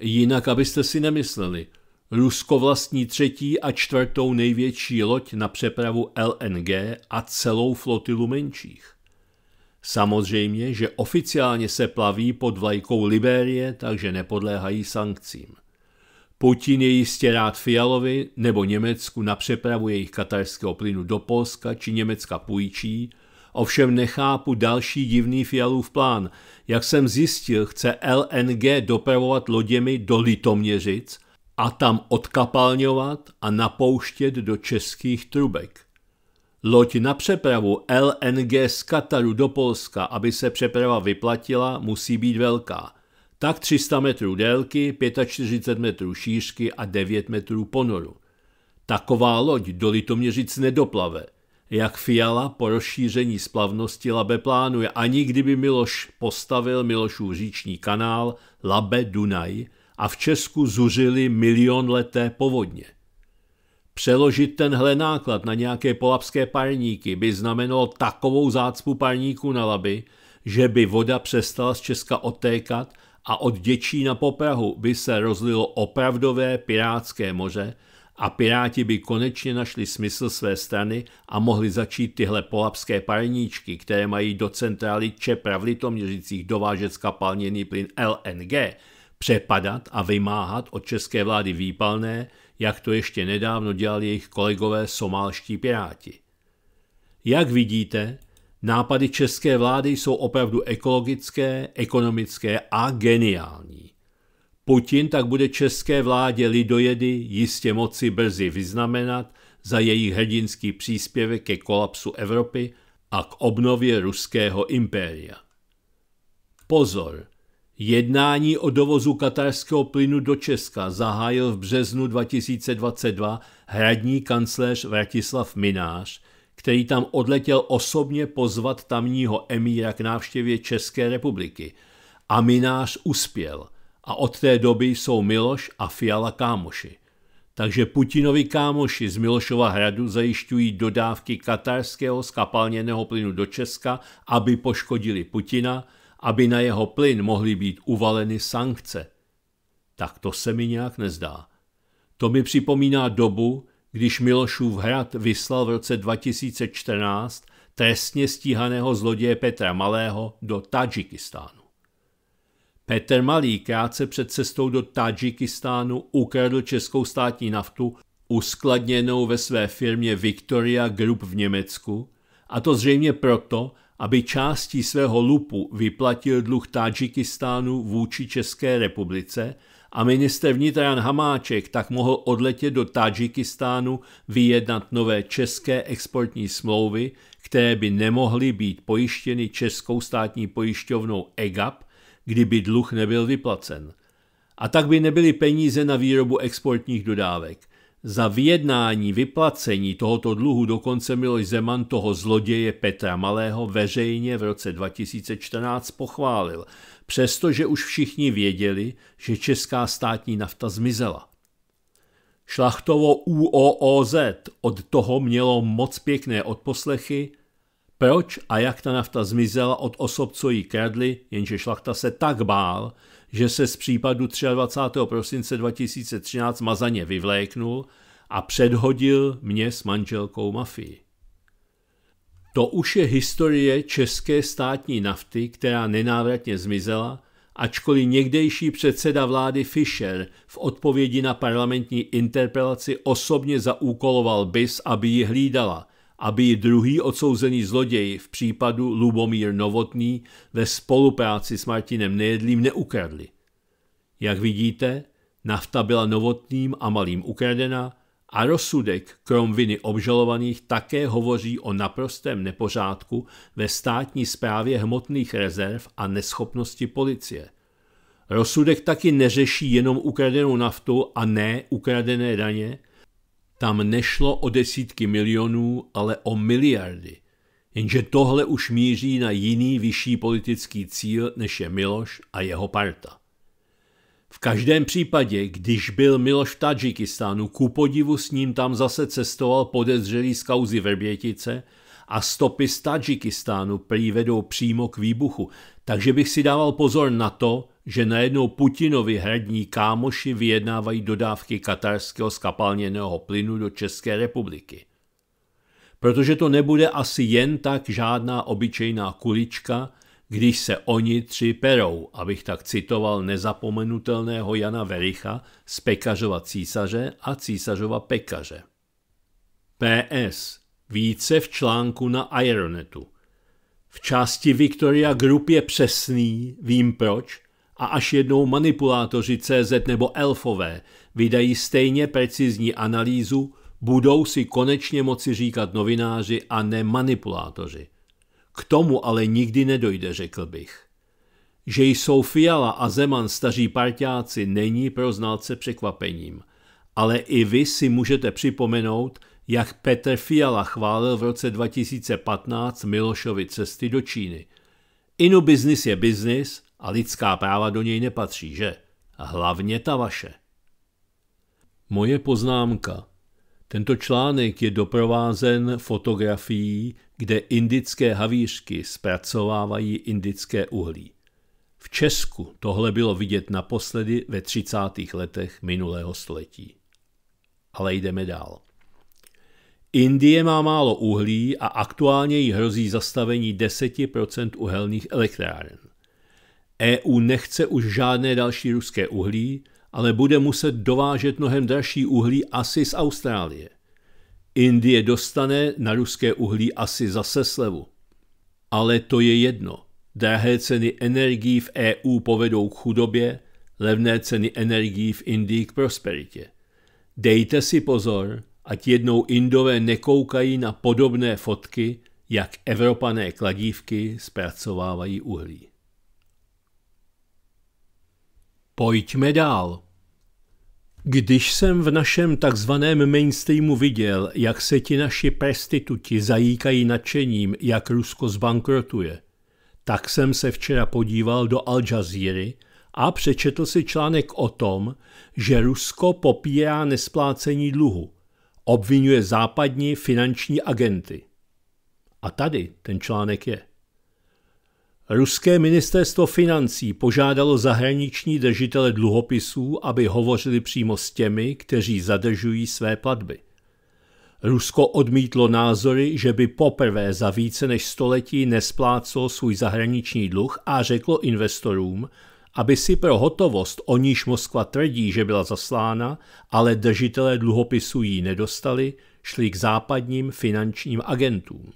Jinak, abyste si nemysleli – Rusko vlastní třetí a čtvrtou největší loď na přepravu LNG a celou flotilu menších. Samozřejmě, že oficiálně se plaví pod vlajkou Liberie, takže nepodléhají sankcím. Putin je jistě rád Fialovi nebo Německu na přepravu jejich katarského plynu do Polska či Německa půjčí, ovšem nechápu další divný Fialův plán. Jak jsem zjistil, chce LNG dopravovat loděmi do Litoměřic a tam odkapalňovat a napouštět do českých trubek. Loď na přepravu LNG z Kataru do Polska, aby se přeprava vyplatila, musí být velká. Tak 300 metrů délky, 45 metrů šířky a 9 metrů ponoru. Taková loď do Litoměřic nedoplave. Jak Fiala po rozšíření splavnosti Labe plánuje, ani kdyby Miloš postavil Milošův říční kanál Labe Dunaj – a v Česku zuřili leté povodně. Přeložit tenhle náklad na nějaké polapské parníky by znamenalo takovou zácpu parníků na Laby, že by voda přestala z Česka otékat a od děčí na poprahu by se rozlilo opravdové pirátské moře a piráti by konečně našli smysl své strany a mohli začít tyhle polapské parníčky, které mají do centrály Čepra v Litoměřicích dovážet skapalněný plyn LNG – přepadat a vymáhat od české vlády výpalné, jak to ještě nedávno dělali jejich kolegové somálští piráti. Jak vidíte, nápady české vlády jsou opravdu ekologické, ekonomické a geniální. Putin tak bude české vládě lidojedy jistě moci brzy vyznamenat za jejich hrdinský příspěvek ke kolapsu Evropy a k obnově ruského impéria. Pozor! Jednání o dovozu katarského plynu do Česka zahájil v březnu 2022 hradní kancléř Vratislav Minář, který tam odletěl osobně pozvat tamního emíra k návštěvě České republiky. A Minář uspěl a od té doby jsou Miloš a Fiala kámoši. Takže Putinovi kámoši z Milošova hradu zajišťují dodávky katarského skapalněného plynu do Česka, aby poškodili Putina – aby na jeho plyn mohly být uvaleny sankce. Tak to se mi nějak nezdá. To mi připomíná dobu, když Milošův hrad vyslal v roce 2014 trestně stíhaného zloděje Petra Malého do Tadžikistánu. Petr Malý krátce před cestou do Tadžikistánu ukradl českou státní naftu uskladněnou ve své firmě Victoria Group v Německu, a to zřejmě proto, aby částí svého lupu vyplatil dluh Tadžikistánu vůči České republice a minister vnitra Jan Hamáček tak mohl odletět do Tadžikistánu vyjednat nové české exportní smlouvy, které by nemohly být pojištěny Českou státní pojišťovnou EGAP, kdyby dluh nebyl vyplacen. A tak by nebyly peníze na výrobu exportních dodávek – za vyjednání vyplacení tohoto dluhu dokonce Miloš Zeman toho zloděje Petra Malého veřejně v roce 2014 pochválil, přestože už všichni věděli, že česká státní nafta zmizela. Šlachtovo UOOZ od toho mělo moc pěkné odposlechy, proč a jak ta nafta zmizela od osob, co ji kradli, jenže šlachta se tak bál, že se z případu 23. prosince 2013 mazaně vyvléknul a předhodil mě s manželkou mafii. To už je historie české státní nafty, která nenávratně zmizela, ačkoliv někdejší předseda vlády Fischer v odpovědi na parlamentní interpelaci osobně zaúkoloval BIS, aby ji hlídala – aby ji druhý odsouzený zloděj v případu Lubomír Novotný ve spolupráci s Martinem Nejedlým neukradli. Jak vidíte, nafta byla Novotným a Malým ukradena a rozsudek krom viny obžalovaných také hovoří o naprostém nepořádku ve státní správě hmotných rezerv a neschopnosti policie. Rozsudek taky neřeší jenom ukradenou naftu a ne ukradené daně, tam nešlo o desítky milionů, ale o miliardy. Jenže tohle už míří na jiný vyšší politický cíl, než je Miloš a jeho parta. V každém případě, když byl Miloš v Tadžikistánu, ku podivu s ním tam zase cestoval podezřelý z kauzy Verbětice a stopy z Tadžikistánu prý vedou přímo k výbuchu, takže bych si dával pozor na to, že najednou Putinovi hradní kámoši vyjednávají dodávky katarského skapalněného plynu do České republiky. Protože to nebude asi jen tak žádná obyčejná kulička, když se oni tři perou, abych tak citoval nezapomenutelného Jana Vericha z Pekařova císaře a císařova pekaře. PS. Více v článku na Ironetu. V části Victoria Group je přesný, vím proč, a až jednou manipulátoři CZ nebo elfové vydají stejně precizní analýzu, budou si konečně moci říkat novináři a ne manipulátoři. K tomu ale nikdy nedojde, řekl bych. Že jsou Fiala a Zeman staří parťáci, není pro znalce překvapením. Ale i vy si můžete připomenout, jak Petr Fiala chválil v roce 2015 Milošovi cesty do Číny. Inu business je business a lidská práva do něj nepatří, že? Hlavně ta vaše. Moje poznámka. Tento článek je doprovázen fotografií, kde indické havířky zpracovávají indické uhlí. V Česku tohle bylo vidět naposledy ve 30. letech minulého století. Ale jdeme dál. Indie má málo uhlí a aktuálně jí hrozí zastavení 10 uhelných elektráren. EU nechce už žádné další ruské uhlí, ale bude muset dovážet mnohem dražší uhlí asi z Austrálie. Indie dostane na ruské uhlí asi zase slevu. Ale to je jedno. Drahé ceny energií v EU povedou k chudobě, levné ceny energií v Indii k prosperitě. Dejte si pozor, ať jednou Indové nekoukají na podobné fotky, jak Evropané kladívky zpracovávají uhlí. Pojďme dál. Když jsem v našem takzvaném mainstreamu viděl, jak se ti naši prestituti zajíkají nadšením, jak Rusko zbankrotuje, tak jsem se včera podíval do Al Jazeera a přečetl si článek o tom, že Rusko popírá nesplácení dluhu. Obvinuje západní finanční agenty. A tady ten článek je. Ruské ministerstvo financí požádalo zahraniční držitele dluhopisů, aby hovořili přímo s těmi, kteří zadržují své platby. Rusko odmítlo názory, že by poprvé za více než století nesplácelo svůj zahraniční dluh a řeklo investorům, aby si pro hotovost, o níž Moskva tvrdí, že byla zaslána, ale držitelé dluhopisů ji nedostali, šli k západním finančním agentům.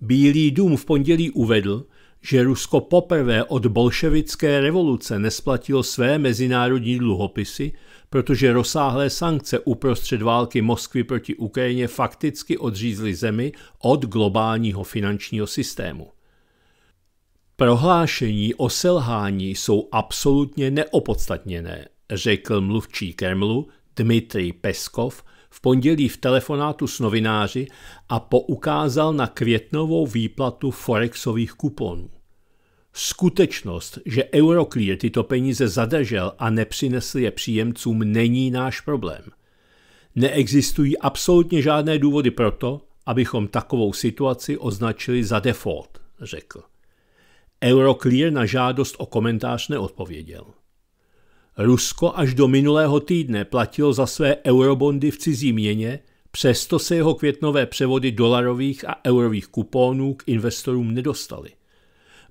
Bílý dům v pondělí uvedl, že Rusko poprvé od bolševické revoluce nesplatilo své mezinárodní dluhopisy, protože rozsáhlé sankce uprostřed války Moskvy proti Ukrajině fakticky odřízly zemi od globálního finančního systému. Prohlášení o selhání jsou absolutně neopodstatněné, řekl mluvčí Kremlu Dmitrij Peskov – v pondělí v telefonátu s novináři a poukázal na květnovou výplatu forexových kuponů. Skutečnost, že Euroclear tyto peníze zadržel a nepřinesl je příjemcům, není náš problém. Neexistují absolutně žádné důvody pro to, abychom takovou situaci označili za default, řekl. Euroclear na žádost o komentář neodpověděl. Rusko až do minulého týdne platilo za své eurobondy v cizí měně, přesto se jeho květnové převody dolarových a eurových kupónů k investorům nedostaly.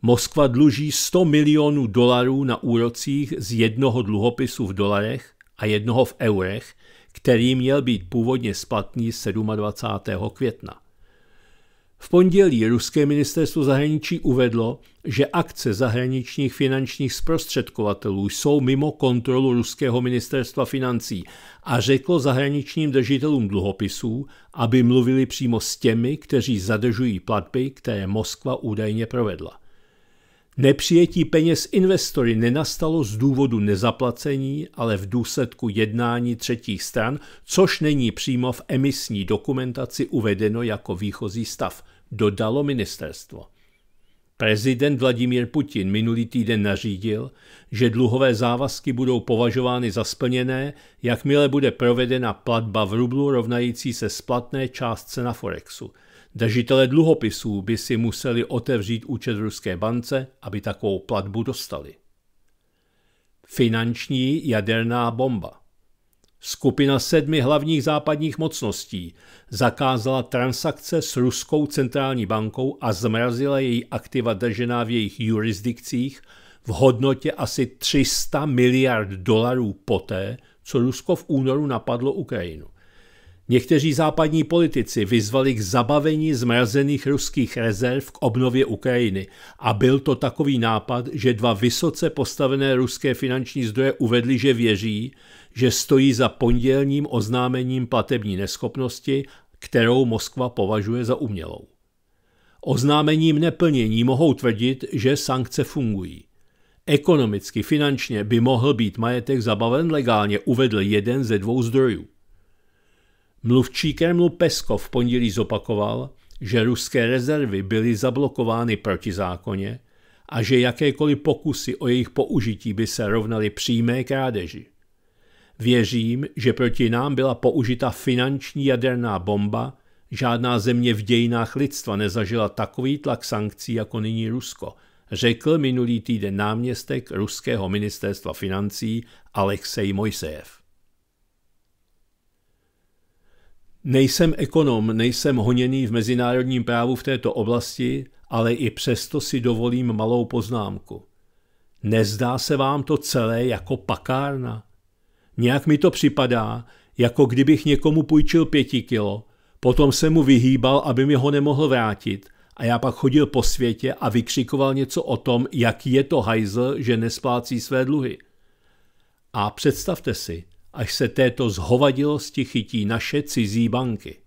Moskva dluží 100 milionů dolarů na úrocích z jednoho dluhopisu v dolarech a jednoho v eurech, který měl být původně splatný 27. května. V pondělí ruské ministerstvo zahraničí uvedlo, že akce zahraničních finančních zprostředkovatelů jsou mimo kontrolu ruského ministerstva financí a řeklo zahraničním držitelům dluhopisů, aby mluvili přímo s těmi, kteří zadržují platby, které Moskva údajně provedla. Nepřijetí peněz investory nenastalo z důvodu nezaplacení, ale v důsledku jednání třetích stran, což není přímo v emisní dokumentaci uvedeno jako výchozí stav, dodalo ministerstvo. Prezident Vladimír Putin minulý týden nařídil, že dluhové závazky budou považovány za splněné, jakmile bude provedena platba v rublu rovnající se splatné částce na Forexu. Držitele dluhopisů by si museli otevřít účet v ruské bance, aby takovou platbu dostali. Finanční jaderná bomba Skupina sedmi hlavních západních mocností zakázala transakce s Ruskou centrální bankou a zmrazila její aktiva držená v jejich jurisdikcích v hodnotě asi 300 miliard dolarů poté, co Rusko v únoru napadlo Ukrajinu. Někteří západní politici vyzvali k zabavení zmrazených ruských rezerv k obnově Ukrajiny a byl to takový nápad, že dva vysoce postavené ruské finanční zdroje uvedli, že věří, že stojí za pondělním oznámením platební neschopnosti, kterou Moskva považuje za umělou. Oznámením neplnění mohou tvrdit, že sankce fungují. Ekonomicky, finančně by mohl být majetek zabaven legálně, uvedl jeden ze dvou zdrojů. Mluvčí Kremlu Peskov v pondělí zopakoval, že ruské rezervy byly zablokovány protizákonně a že jakékoliv pokusy o jejich použití by se rovnaly přímé krádeži. Věřím, že proti nám byla použita finanční jaderná bomba, žádná země v dějinách lidstva nezažila takový tlak sankcí jako nyní Rusko, řekl minulý týden náměstek ruského ministerstva financí Alexej Mojsejev. Nejsem ekonom, nejsem honěný v mezinárodním právu v této oblasti, ale i přesto si dovolím malou poznámku. Nezdá se vám to celé jako pakárna? Nějak mi to připadá, jako kdybych někomu půjčil pěti kilo, potom se mu vyhýbal, aby mi ho nemohl vrátit a já pak chodil po světě a vykřikoval něco o tom, jaký je to hajzl, že nesplácí své dluhy. A představte si, až se této zhovadilosti chytí naše cizí banky.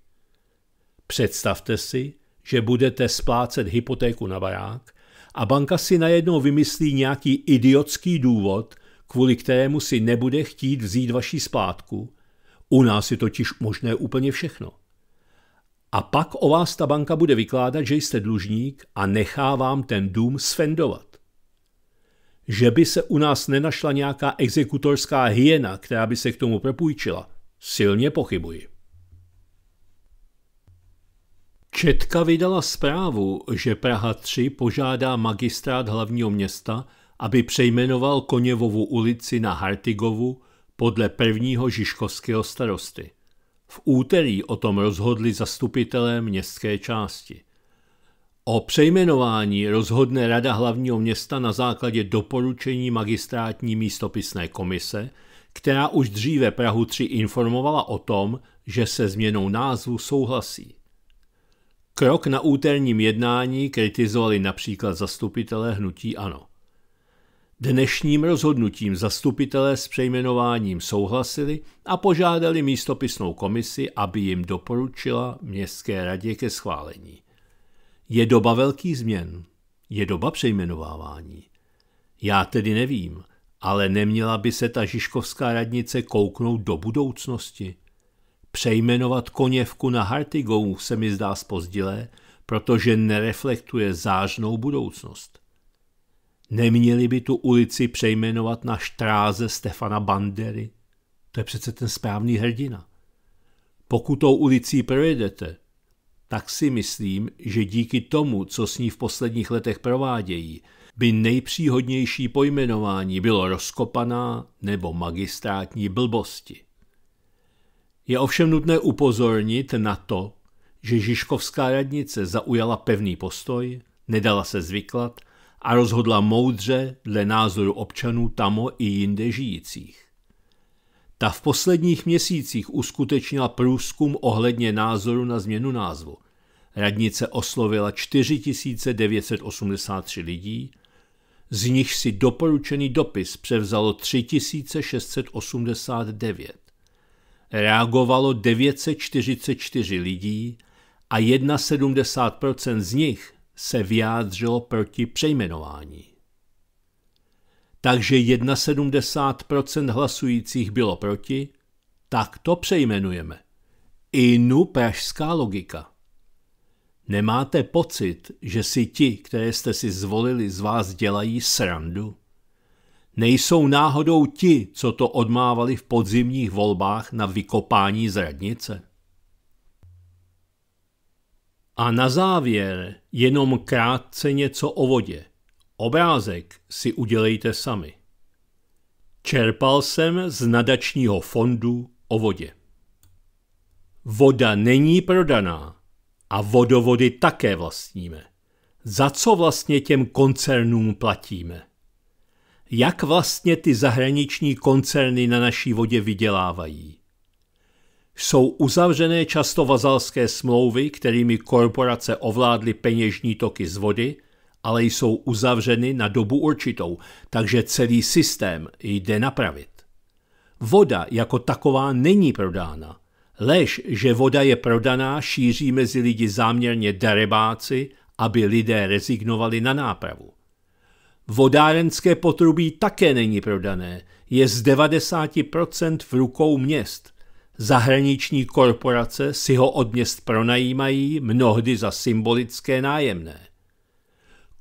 Představte si, že budete splácet hypotéku na barák a banka si najednou vymyslí nějaký idiotský důvod, kvůli kterému si nebude chtít vzít vaši splátku. U nás je totiž možné úplně všechno. A pak o vás ta banka bude vykládat, že jste dlužník a nechá vám ten dům sfendovat. Že by se u nás nenašla nějaká exekutorská hyena, která by se k tomu propůjčila, silně pochybuji. Četka vydala zprávu, že Praha 3 požádá magistrát hlavního města – aby přejmenoval Koněvovu ulici na Hartigovu podle prvního žižkovského starosty. V úterý o tom rozhodli zastupitelé městské části. O přejmenování rozhodne Rada hlavního města na základě doporučení magistrátní místopisné komise, která už dříve Prahu 3 informovala o tom, že se změnou názvu souhlasí. Krok na úterním jednání kritizovali například zastupitelé hnutí ANO. Dnešním rozhodnutím zastupitelé s přejmenováním souhlasili a požádali místopisnou komisi, aby jim doporučila městské radě ke schválení. Je doba velký změn. Je doba přejmenovávání. Já tedy nevím, ale neměla by se ta Žižkovská radnice kouknout do budoucnosti? Přejmenovat koněvku na Hartigou se mi zdá spozdilé, protože nereflektuje zážnou budoucnost. Neměli by tu ulici přejmenovat na štráze Stefana Bandery? To je přece ten správný hrdina. Pokud tou ulicí projedete, tak si myslím, že díky tomu, co s ní v posledních letech provádějí, by nejpříhodnější pojmenování bylo rozkopaná nebo magistrátní blbosti. Je ovšem nutné upozornit na to, že Žižkovská radnice zaujala pevný postoj, nedala se zvyklat – a rozhodla moudře dle názoru občanů tamo i jinde žijících. Ta v posledních měsících uskutečnila průzkum ohledně názoru na změnu názvu. Radnice oslovila 4983 lidí, z nich si doporučený dopis převzalo 3689. Reagovalo 944 lidí a 71% z nich se vyjádřilo proti přejmenování. Takže 71% hlasujících bylo proti, tak to přejmenujeme. Inu pražská logika. Nemáte pocit, že si ti, které jste si zvolili, z vás dělají srandu? Nejsou náhodou ti, co to odmávali v podzimních volbách na vykopání zradnice? radnice? A na závěr jenom krátce něco o vodě. Obrázek si udělejte sami. Čerpal jsem z nadačního fondu o vodě. Voda není prodaná a vodovody také vlastníme. Za co vlastně těm koncernům platíme? Jak vlastně ty zahraniční koncerny na naší vodě vydělávají? jsou uzavřené často vazalské smlouvy, kterými korporace ovládly peněžní toky z vody, ale jsou uzavřeny na dobu určitou, takže celý systém jde napravit. Voda jako taková není prodána. Lež, že voda je prodaná, šíří mezi lidi záměrně darebáci, aby lidé rezignovali na nápravu. Vodárenské potrubí také není prodané, je z 90% v rukou měst, Zahraniční korporace si ho od měst pronajímají mnohdy za symbolické nájemné.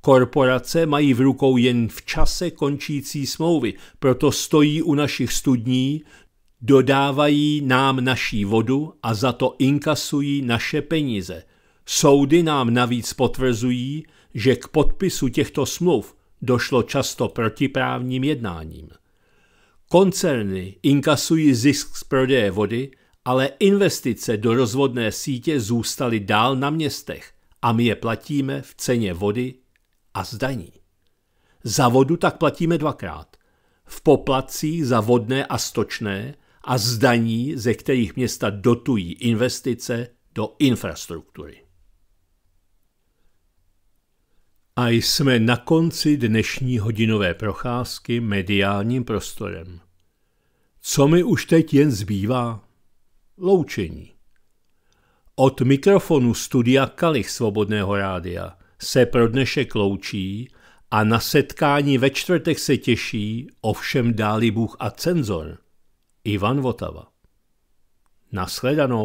Korporace mají v rukou jen v čase končící smlouvy, proto stojí u našich studní, dodávají nám naší vodu a za to inkasují naše peníze. Soudy nám navíc potvrzují, že k podpisu těchto smluv došlo často protiprávním jednáním. Koncerny inkasují zisk z prodeje vody, ale investice do rozvodné sítě zůstaly dál na městech a my je platíme v ceně vody a zdaní. Za vodu tak platíme dvakrát. V poplatcích za vodné a stočné a zdaní, ze kterých města dotují investice do infrastruktury. A jsme na konci dnešní hodinové procházky mediálním prostorem. Co mi už teď jen zbývá? Loučení. Od mikrofonu studia Kalich Svobodného rádia se pro dnešek loučí a na setkání ve čtvrtek se těší ovšem dáli Bůh a cenzor Ivan Votava. Nasledanou.